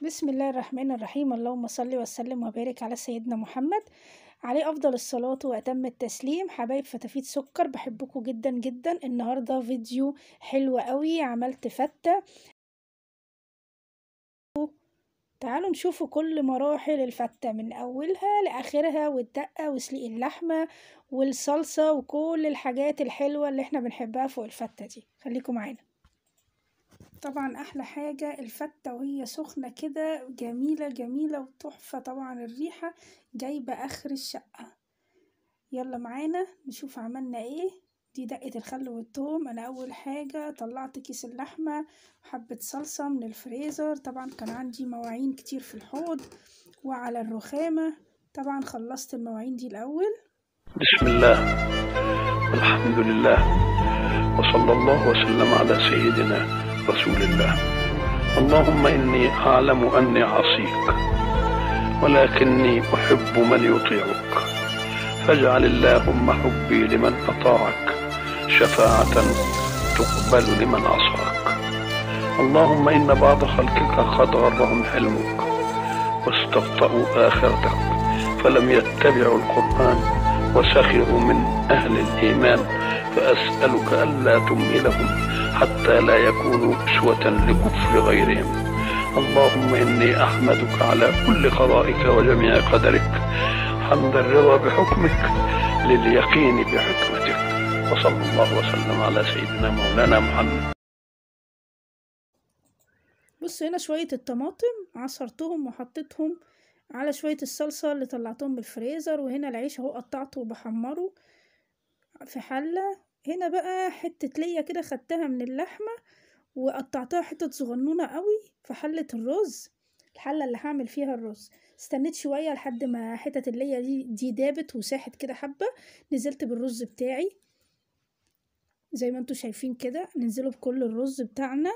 بسم الله الرحمن الرحيم اللهم صل وسلم وبارك على سيدنا محمد عليه افضل الصلاه واتم التسليم حبايب فتافيت سكر بحبكم جدا جدا النهارده فيديو حلو قوي عملت فته تعالوا نشوفوا كل مراحل الفتة من أولها لآخرها والدقة وسليق اللحمة والصلصة وكل الحاجات الحلوة اللي احنا بنحبها فوق الفتة دي خليكم معانا طبعًا أحلى حاجة الفتة وهي سخنة كده جميلة جميلة وتحفة طبعًا الريحة جايبة آخر الشقة، يلا معانا نشوف عملنا ايه، دي دقة الخل والتوم أنا أول حاجة طلعت كيس اللحمة وحبة صلصة من الفريزر طبعًا كان عندي مواعين كتير في الحوض وعلى الرخامة طبعًا خلصت المواعين دي الأول بسم الله والحمد لله وصلى الله وسلم على سيدنا رسول الله اللهم إني أعلم أني عصيك ولكني أحب من يطيعك فاجعل اللهم حبي لمن أطاعك شفاعة تقبل لمن عصاك اللهم إن بعض خلقك قد غرهم حلمك واستبطأوا آخرتك فلم يتبعوا القرآن وسخروا من أهل الإيمان فأسألك ألا تمهلهم حتى لا يكونوا أسوة لكفر غيرهم اللهم إني أحمدك على كل قضائك وجميع قدرك حمد الرضا بحكمك لليقين بحكمتك وصلى الله وسلم على سيدنا مولانا محمد بص هنا شوية الطماطم عصرتهم وحطيتهم على شوية الصلصة اللي طلعتهم بالفريزر وهنا العيش اهو قطعته وبحمره في حلة هنا بقى حتة ليا كده خدتها من اللحمة وقطعتها حتت صغنونة قوي في حلة الرز الحلة اللي هعمل فيها الرز استنيت شوية لحد ما حتت اللية دي, دي دابت وساحت كده حبة نزلت بالرز بتاعي زي ما انتوا شايفين كده ننزله بكل الرز بتاعنا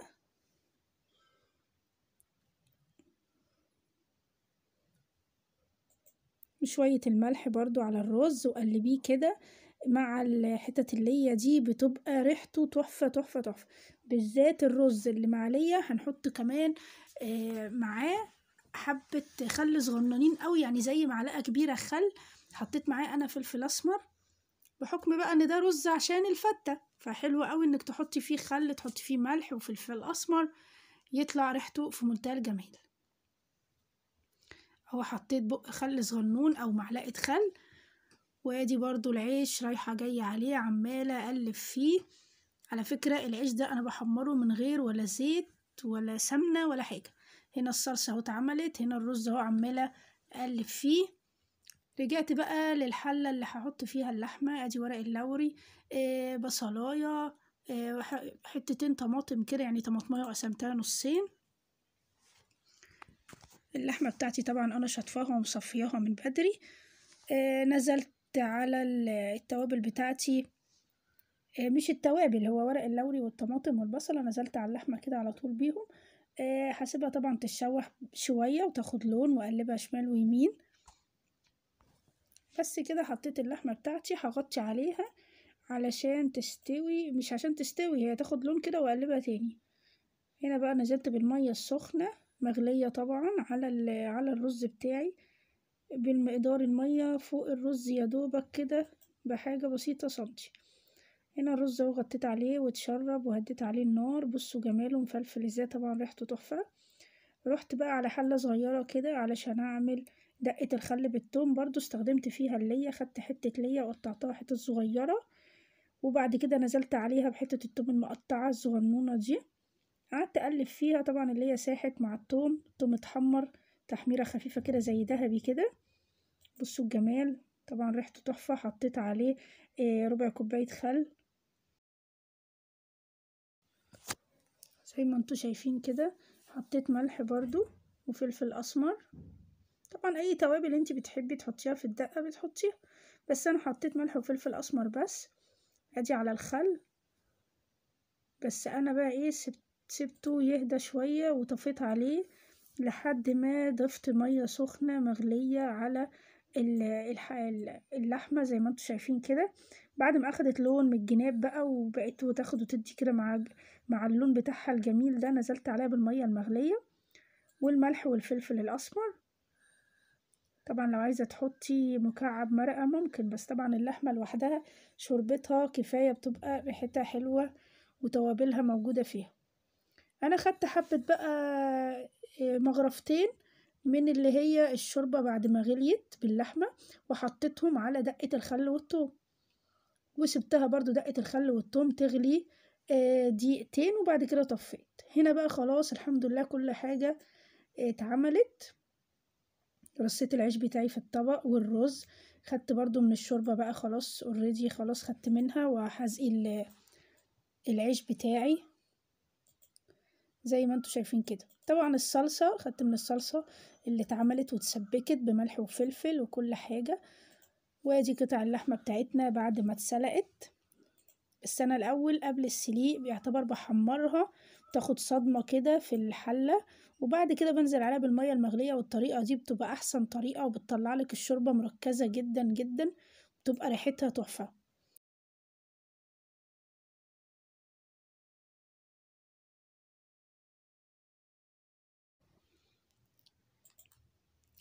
وشوية الملح برضو على الرز وقلبيه كده مع الحتت اللية دي بتبقى ريحته تحفة تحفة تحفة بالذات الرز اللي معلية هنحط كمان آه، معاه حبة خل صغننين قوي يعني زي معلقة كبيرة خل حطيت معاه أنا فلفل أسمر بحكم بقى إن ده رز عشان الفتة فحلو قوي إنك تحطي فيه خل تحطي فيه ملح وفلفل أسمر يطلع ريحته في منتهى الجمال هو حطيت بق خل صغنون أو معلقة خل وادي برضو العيش رايحة جاية عليه عمالة اقلب فيه على فكرة العيش ده انا بحمره من غير ولا زيت ولا سمنة ولا حاجة هنا الصلصة اهو اتعملت هنا الرز اهو عمالة اقلب فيه رجعت بقى للحلة اللي هحط فيها اللحمة ادي ورق اللوري آه بصلاية آه حتتين طماطم كده يعني طماطمية وقسمتها نصين اللحمة بتاعتي طبعا أنا شطفاها ومصفياها من بدري آه نزلت على التوابل بتاعتي آه، مش التوابل هو ورق اللوري والطماطم والبصلة نزلت على اللحمة كده على طول بيهم آه، هسيبها طبعا تتشوح شوية وتاخد لون وأقلبها شمال ويمين بس كده حطيت اللحمة بتاعتي هغطي عليها علشان تستوي مش عشان تستوي هي تاخد لون كده وأقلبها تاني هنا بقى نزلت بالمية السخنة مغلية طبعا على على الرز بتاعي بالمقدار المية فوق الرز يدوبك كده بحاجة بسيطة سنتي هنا الرز اهو غطيت عليه واتشرب وهديت عليه النار بصوا جماله مفلفل ازاي طبعا ريحته تحفة رحت بقى على حلة صغيرة كده علشان اعمل دقة الخل بالتوم برضو استخدمت فيها اللية خدت حتة لية وقطعتها حتت صغيرة وبعد كده نزلت عليها بحتة التوم المقطعة الصغنونة دي قعدت اقلب فيها طبعا اللي هي ساحت مع التوم التوم اتحمر تحميرة خفيفة كده زي ذهبي كده بصوا الجمال طبعا ريحته تحفة حطيت عليه آه، ربع كوباية خل زي ما انتوا شايفين كده حطيت ملح برضو وفلفل اسمر طبعا اي توابل انت بتحبي تحطيها في الدقة بتحطيها بس انا حطيت ملح وفلفل اسمر بس ادي على الخل بس انا بقى ايه سبت سبته يهدى شوية وطفيت عليه لحد ما ضفت مية سخنة مغلية على اللحمة زي ما انتوا شايفين كده بعد ما اخدت لون من الجناب بقى وبقت وتاخد وتدي كده مع مع اللون بتاعها الجميل ده نزلت عليها بالمية المغلية والملح والفلفل الاسمر طبعا لو عايزة تحطي مكعب مرقة ممكن بس طبعا اللحمة لوحدها شوربتها كفاية بتبقى ريحتها حلوة وتوابلها موجودة فيها انا خدت حبة بقى آه، مغرفتين من اللي هي الشوربة بعد ما غليت باللحمة وحطيتهم على دقة الخل والثوم وسبتها برضو دقة الخل والثوم تغلي آه، دقيقتين وبعد كده طفيت هنا بقى خلاص الحمد لله كل حاجة آه، اتعملت رصيت العيش بتاعي في الطبق والرز خدت برضو من الشوربة بقى خلاص اوريدي خلاص خدت منها وهزقي العيش بتاعي زي ما انتوا شايفين كده طبعا الصلصة خدت من الصلصة اللي اتعملت واتسبكت بملح وفلفل وكل حاجة وادي قطع اللحمة بتاعتنا بعد ما اتسلقت السنه الاول قبل السليق بيعتبر بحمرها تاخد صدمة كده في الحلة وبعد كده بنزل عليها بالمية المغلية والطريقة دي بتبقى احسن طريقة وبتطلع لك الشوربة مركزة جدا جدا بتبقى ريحتها تحفة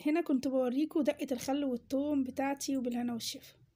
هنا كنت بوريكم دقة الخل والثوم بتاعتي وبالهنا والشفا